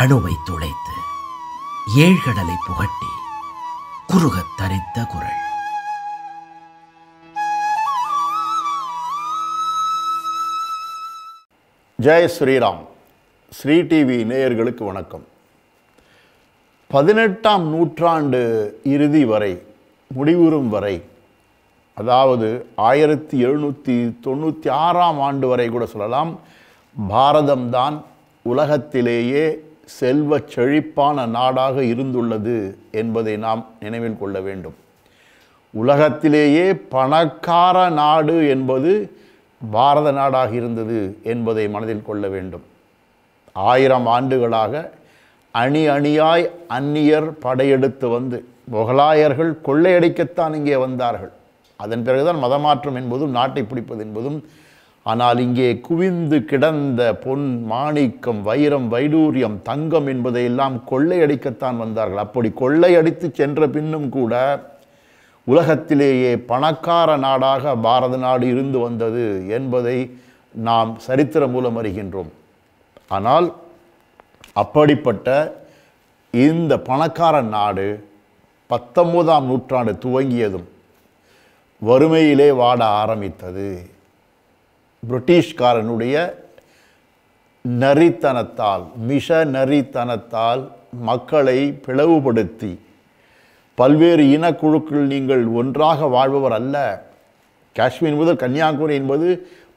அணுவை துளைத்து ஏழ்கடலை புகட்டி குறுகத் தரித்த குரல் ஜெய் ஸ்ரீராம் ஸ்ரீ டிவி நேயர்களுக்கு வணக்கம் பதினெட்டாம் நூற்றாண்டு இறுதி வரை முடிவுறும் வரை அதாவது ஆயிரத்தி எழுநூற்றி தொண்ணூற்றி ஆறாம் ஆண்டு வரை கூட சொல்லலாம் பாரதம்தான் உலகத்திலேயே செல்வ செழிப்பான நாடாக இருந்துள்ளது என்பதை நாம் நினைவில் கொள்ள வேண்டும் உலகத்திலேயே பணக்கார நாடு என்பது பாரத நாடாக இருந்தது என்பதை மனதில் கொள்ள வேண்டும் ஆயிரம் ஆண்டுகளாக அணி அணியாய் அந்நியர் படையெடுத்து வந்து முகலாயர்கள் கொள்ளையடிக்கத்தான் இங்கே வந்தார்கள் அதன் பிறகுதான் மதமாற்றம் என்பதும் நாட்டை பிடிப்பது என்பதும் ஆனால் இங்கே குவிந்து கிடந்த பொன் மாணிக்கம் வைரம் வைடூரியம் தங்கம் என்பதையெல்லாம் கொள்ளையடிக்கத்தான் வந்தார்கள் அப்படி கொள்ளையடித்து சென்ற பின்னும் கூட உலகத்திலேயே பணக்கார நாடாக பாரத நாடு இருந்து வந்தது என்பதை நாம் சரித்திரம் மூலம் அறிகின்றோம் ஆனால் அப்படிப்பட்ட இந்த பணக்கார நாடு பத்தொன்பதாம் நூற்றாண்டு துவங்கியதும் வறுமையிலே வாட ஆரம்பித்தது பிரிட்டிஷ்காரனுடைய நரித்தனத்தால் மிஷ நரித்தனத்தால் மக்களை பிளவுபடுத்தி பல்வேறு இனக்குழுக்கள் நீங்கள் ஒன்றாக வாழ்பவர் அல்ல காஷ்மீர் முதல் கன்னியாகுமரி என்பது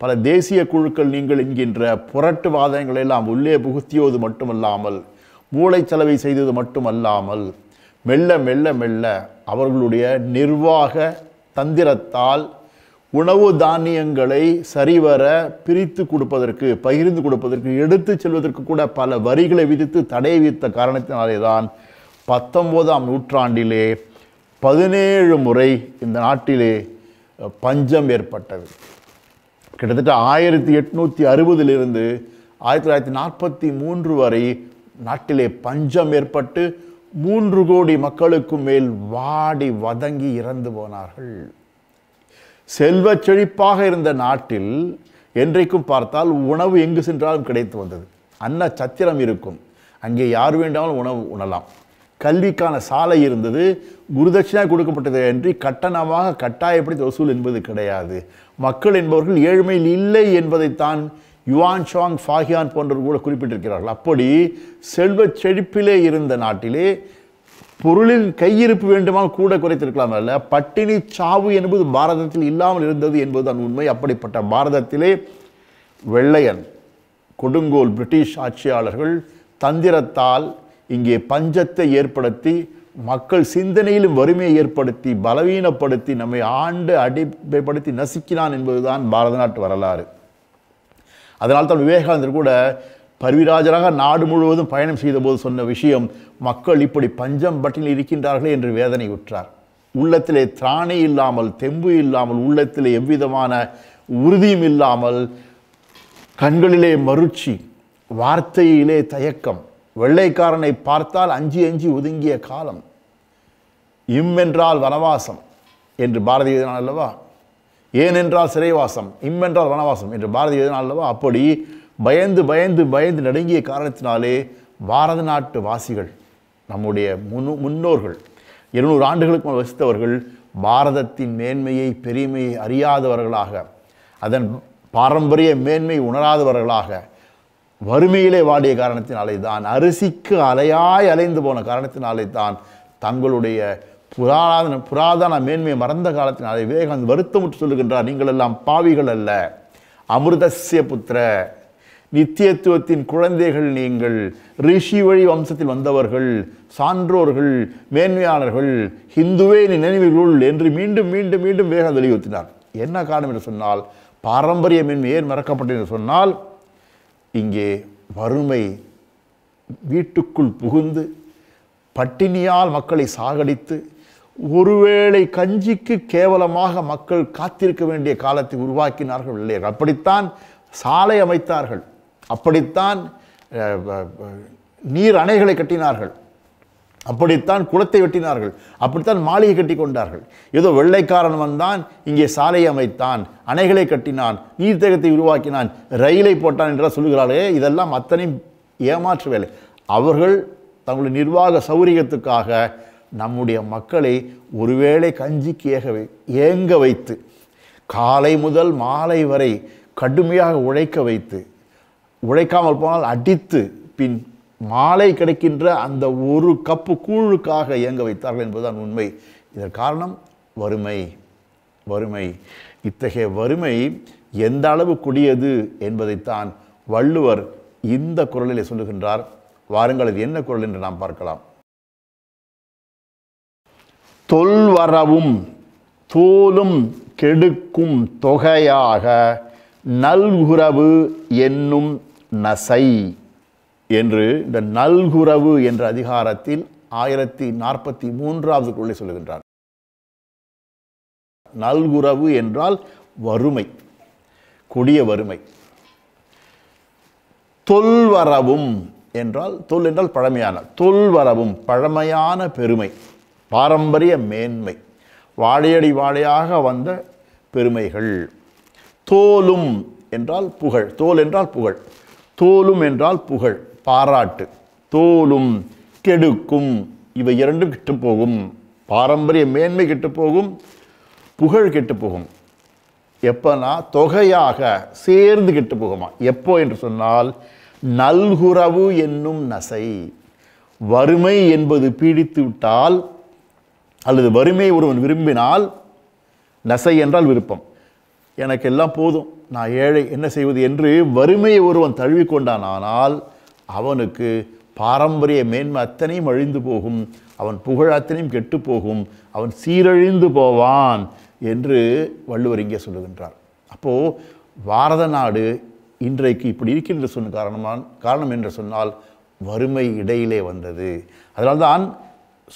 பல தேசிய குழுக்கள் நீங்கள் என்கின்ற புரட்டுவாதங்களை எல்லாம் உள்ளே புகுத்தியது மட்டுமல்லாமல் மூளைச்சலவை செய்தது மட்டுமல்லாமல் மெல்ல மெல்ல மெல்ல அவர்களுடைய நிர்வாக தந்திரத்தால் உணவு தானியங்களை சரிவர பிரித்து கொடுப்பதற்கு பகிர்ந்து கொடுப்பதற்கு எடுத்து செல்வதற்கு கூட பல வரிகளை விதித்து தடை விதித்த காரணத்தினாலே தான் பத்தொம்போதாம் நூற்றாண்டிலே பதினேழு முறை இந்த நாட்டிலே பஞ்சம் ஏற்பட்டது கிட்டத்தட்ட ஆயிரத்தி எட்நூற்றி அறுபதிலிருந்து ஆயிரத்தி தொள்ளாயிரத்தி நாற்பத்தி மூன்று வரை நாட்டிலே பஞ்சம் ஏற்பட்டு மூன்று கோடி மக்களுக்கும் மேல் வாடி வதங்கி இறந்து போனார்கள் செல்வ செழிப்பாக இருந்த நாட்டில் என்றைக்கும் பார்த்தால் உணவு எங்கு சென்றாலும் கிடைத்து வந்தது அன்ன சத்திரம் இருக்கும் அங்கே யார் வேண்டாலும் உணவு உணலாம் கல்விக்கான சாலை இருந்தது குருதட்சிணா கொடுக்கப்பட்டது என்று கட்டணமாக கட்டாயப்படுத்தி வசூல் என்பது கிடையாது மக்கள் என்பவர்கள் ஏழ்மையில் இல்லை என்பதைத்தான் யுவான் ஷாங் ஃபாகியான் போன்றவர்கள் கூட குறிப்பிட்டிருக்கிறார்கள் அப்படி செல்வ செழிப்பிலே இருந்த நாட்டிலே பொருளின் கையிருப்பு வேண்டுமானால் கூட குறைத்திருக்கலாம் அல்ல பட்டினி சாவு என்பது பாரதத்தில் இல்லாமல் இருந்தது என்பதுதான் உண்மை அப்படிப்பட்ட பாரதத்திலே வெள்ளையன் கொடுங்கோல் பிரிட்டிஷ் ஆட்சியாளர்கள் தந்திரத்தால் இங்கே பஞ்சத்தை ஏற்படுத்தி மக்கள் சிந்தனையிலும் வறுமையை ஏற்படுத்தி பலவீனப்படுத்தி நம்மை ஆண்டு அடிமைப்படுத்தி நசுக்கினான் என்பதுதான் பாரத நாட்டு வரலாறு அதனால்தான் விவேகானந்தர் கூட பருவிராஜராக நாடு முழுவதும் பயணம் செய்தபோது சொன்ன விஷயம் மக்கள் இப்படி பஞ்சம் பட்டினில் இருக்கின்றார்களே என்று வேதனை உற்றார் உள்ளத்திலே திராணி இல்லாமல் தெம்பு இல்லாமல் உள்ளத்திலே எவ்விதமான உறுதியும் இல்லாமல் கண்களிலே மறுச்சி வார்த்தையிலே தயக்கம் வெள்ளைக்காரனை பார்த்தால் அஞ்சி அஞ்சி ஒதுங்கிய காலம் இம் என்றால் வனவாசம் என்று பாரதி எழுதினான் அல்லவா ஏனென்றால் சிறைவாசம் இம் என்றால் வனவாசம் என்று பாரதி எழுதினான் அல்லவா அப்படி பயந்து பயந்து பயந்து நடுங்கிய காரணத்தினாலே பாரத நாட்டு வாசிகள் நம்முடைய முன் முன்னோர்கள் இருநூறு ஆண்டுகளுக்கு முன் வசித்தவர்கள் பாரதத்தின் மேன்மையை பெருமையை அறியாதவர்களாக அதன் பாரம்பரிய மேன்மை உணராதவர்களாக வறுமையிலே வாடிய காரணத்தினாலே தான் அரிசிக்கு அலையாய் அலைந்து போன காரணத்தினாலே தான் தங்களுடைய புராதன புராதன மேன்மையை மறந்த காலத்தினாலே விவேகானந்த் வருத்தமுற்று சொல்லுகின்றார் நீங்கள் எல்லாம் பாவிகள் அல்ல அமிர்தசிய புத்திர நித்தியத்துவத்தின் குழந்தைகள் நீங்கள் ரிஷி வழி வம்சத்தில் வந்தவர்கள் சான்றோர்கள் மேன்மையாளர்கள் நினைவு நினைவுகளுள் என்று மீண்டும் மீண்டும் மீண்டும் வேக வலியுறுத்தினார் என்ன காரணம் என்று சொன்னால் பாரம்பரியம் என்று ஏன் மறக்கப்பட்டது என்று சொன்னால் இங்கே வறுமை வீட்டுக்குள் புகுந்து பட்டினியால் மக்களை சாகடித்து ஒருவேளை கஞ்சிக்கு கேவலமாக மக்கள் காத்திருக்க வேண்டிய காலத்தை உருவாக்கினார்கள் இல்லையா அப்படித்தான் சாலை அமைத்தார்கள் அப்படித்தான் நீர் அணைகளை கட்டினார்கள் அப்படித்தான் குளத்தை வெட்டினார்கள் அப்படித்தான் மாளிகை கட்டி கொண்டார்கள் ஏதோ வெள்ளைக்காரன் வந்தான் இங்கே சாலை அமைத்தான் அணைகளை கட்டினான் நீர்த்தேகத்தை உருவாக்கினான் ரயிலை போட்டான் என்றால் சொல்கிறார்களே இதெல்லாம் அத்தனையும் ஏமாற்று வேலை அவர்கள் தங்களுடைய நிர்வாக சௌரியத்துக்காக நம்முடைய மக்களை ஒருவேளை கஞ்சிக்கு ஏக ஏங்க வைத்து காலை முதல் மாலை வரை கடுமையாக உழைக்க வைத்து உழைக்காமல் போனால் அடித்து பின் மாலை கிடைக்கின்ற அந்த ஒரு கப்பு கூழுக்காக இயங்க வைத்தார்கள் என்பதுதான் உண்மை இதன் காரணம் வறுமை வறுமை இத்தகைய வறுமை எந்த அளவு கொடியது என்பதைத்தான் வள்ளுவர் இந்த குரலிலே சொல்லுகின்றார் வாருங்கள் அது என்ன குரல் என்று நாம் பார்க்கலாம் தொல்வரவும் தோலும் கெடுக்கும் தொகையாக நல்குறவு என்னும் நசை என்று இந்த நல்குறவு என்ற அதிகாரத்தில் ஆயிரத்தி நாற்பத்தி மூன்றாவது குரலை சொல்லுகின்றார் நல்குறவு என்றால் வறுமை கொடிய வறுமை தொல்வரவும் என்றால் தொல் என்றால் பழமையான தொல்வரவும் பழமையான பெருமை பாரம்பரிய மேன்மை வாழையடி வாழையாக வந்த பெருமைகள் தோலும் என்றால் புகழ் தோல் என்றால் புகழ் தோலும் என்றால் புகழ் பாராட்டு தோலும் கெடுக்கும் இவை இரண்டும் கெட்டு போகும் பாரம்பரிய மேன்மை கெட்டு போகும் புகழ் கெட்டு போகும் எப்பனா தொகையாக சேர்ந்து கெட்டு போகுமா எப்போ என்று சொன்னால் நல்குறவு என்னும் நசை வறுமை என்பது பீடித்து விட்டால் அல்லது வறுமை ஒருவன் விரும்பினால் நசை என்றால் விருப்பம் எனக்கு எல்லாம் போதும் நான் ஏழை என்ன செய்வது என்று வறுமையை ஒருவன் தழுவிக்கொண்டான் ஆனால் அவனுக்கு பாரம்பரிய மேன்மை அத்தனையும் அழிந்து போகும் அவன் புகழ் அத்தனையும் கெட்டு போகும் அவன் சீரழிந்து போவான் என்று வள்ளுவர் இங்கே சொல்லுகின்றார் அப்போது பாரத நாடு இன்றைக்கு இப்படி இருக்கின்ற சொன்ன காரணமான காரணம் என்று சொன்னால் வறுமை இடையிலே வந்தது அதனால்தான்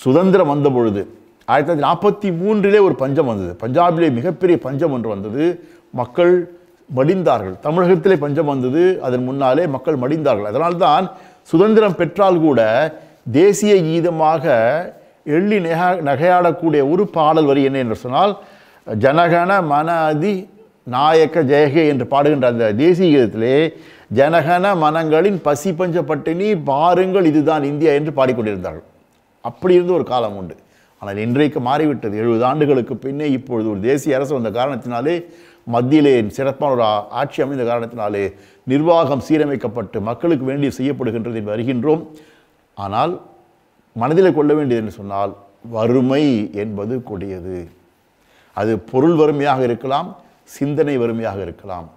சுதந்திரம் வந்த பொழுது ஆயிரத்தி தொள்ளாயிரத்தி நாற்பத்தி மூன்றிலே ஒரு பஞ்சம் வந்தது பஞ்சாபிலே மிகப்பெரிய பஞ்சம் ஒன்று வந்தது மக்கள் மடிந்தார்கள் தமிழகத்திலே பஞ்சம் வந்தது அதன் முன்னாலே மக்கள் மடிந்தார்கள் அதனால்தான் சுதந்திரம் பெற்றால் கூட தேசிய கீதமாக எள்ளி நெகா நகையாடக்கூடிய ஒரு பாடல் வரி என்ன என்று சொன்னால் ஜனகண மன அதி நாயக்க ஜெயகே என்று பாடுகின்ற அந்த தேசிய கீதத்திலே ஜனகன மனங்களின் பசி பஞ்ச பட்டினி பாருங்கள் இதுதான் இந்தியா என்று பாடிக்கொண்டிருந்தார்கள் அப்படி இருந்து ஒரு காலம் உண்டு ஆனால் இன்றைக்கு மாறிவிட்டது எழுபது ஆண்டுகளுக்கு பின்னே இப்பொழுது ஒரு தேசிய அரசு வந்த காரணத்தினாலே மத்தியிலே சிறப்பான ஒரு ஆட்சி அமைந்த காரணத்தினாலே நிர்வாகம் சீரமைக்கப்பட்டு மக்களுக்கு வேண்டிய செய்யப்படுகின்றது என்று வருகின்றோம் ஆனால் மனதில் கொள்ள வேண்டியது என்று சொன்னால் வறுமை என்பது கொடியது அது பொருள் வறுமையாக இருக்கலாம் சிந்தனை வறுமையாக இருக்கலாம்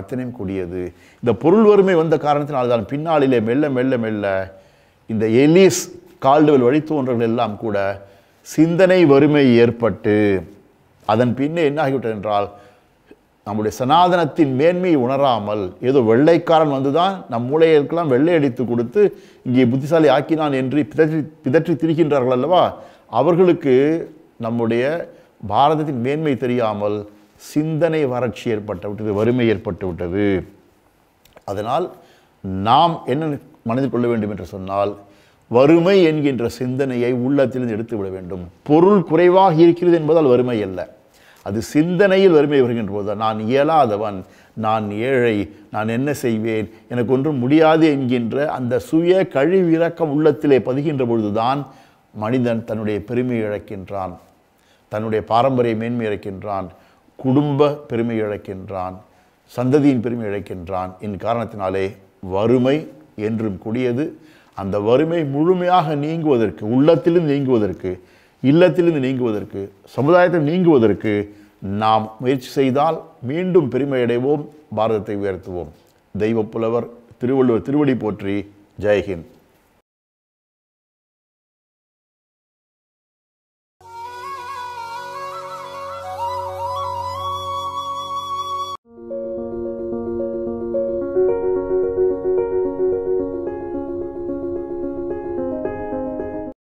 அத்தனையும் கொடியது இந்த பொருள் வறுமை வந்த காரணத்தினால்தான் பின்னாளிலே மெல்ல மெல்ல மெல்ல இந்த எலிஸ் கால்டுவல் வழித்தோன்றர்கள் எல்லாம் கூட சிந்தனை வறுமை ஏற்பட்டு அதன் பின்னே என்ன ஆகிவிட்டது என்றால் நம்முடைய சனாதனத்தின் மேன்மையை உணராமல் ஏதோ வெள்ளைக்காரன் வந்து தான் நம் மூளைகளுக்கெல்லாம் வெள்ளை அடித்து கொடுத்து இங்கே புத்திசாலி ஆக்கினான் என்று பிதற்றி பிதற்றி திரிகின்றார்கள் அல்லவா அவர்களுக்கு நம்முடைய பாரதத்தின் மேன்மை தெரியாமல் சிந்தனை வறட்சி ஏற்பட்டு விட்டது வறுமை ஏற்பட்டு விட்டது அதனால் நாம் என்ன மனதில் கொள்ள வேண்டும் என்று சொன்னால் வறுமை என்கின்ற சிந்தனையை உள்ளத்திலிருந்து எடுத்து விட வேண்டும் பொருள் குறைவாக இருக்கிறது என்பதால் வறுமை அல்ல அது சிந்தனையில் வறுமை வருகின்ற போது நான் இயலாதவன் நான் ஏழை நான் என்ன செய்வேன் எனக்கு ஒன்றும் முடியாது என்கின்ற அந்த சுய கழிவிறக்கம் உள்ளத்திலே பதுகின்ற பொழுதுதான் மனிதன் தன்னுடைய பெருமை இழக்கின்றான் தன்னுடைய பாரம்பரிய மேன்மை இழக்கின்றான் குடும்ப பெருமை இழக்கின்றான் சந்ததியின் பெருமை இழக்கின்றான் இன் காரணத்தினாலே வறுமை என்றும் கூடியது அந்த வறுமை முழுமையாக நீங்குவதற்கு உள்ளத்திலிருந்து நீங்குவதற்கு இல்லத்திலிருந்து நீங்குவதற்கு சமுதாயத்தில் நீங்குவதற்கு நாம் முயற்சி செய்தால் மீண்டும் பெருமையடைவோம் பாரதத்தை உயர்த்துவோம் தெய்வப்புலவர் திருவள்ளுவர் திருவடி போற்றி ஜெயஹிந்த்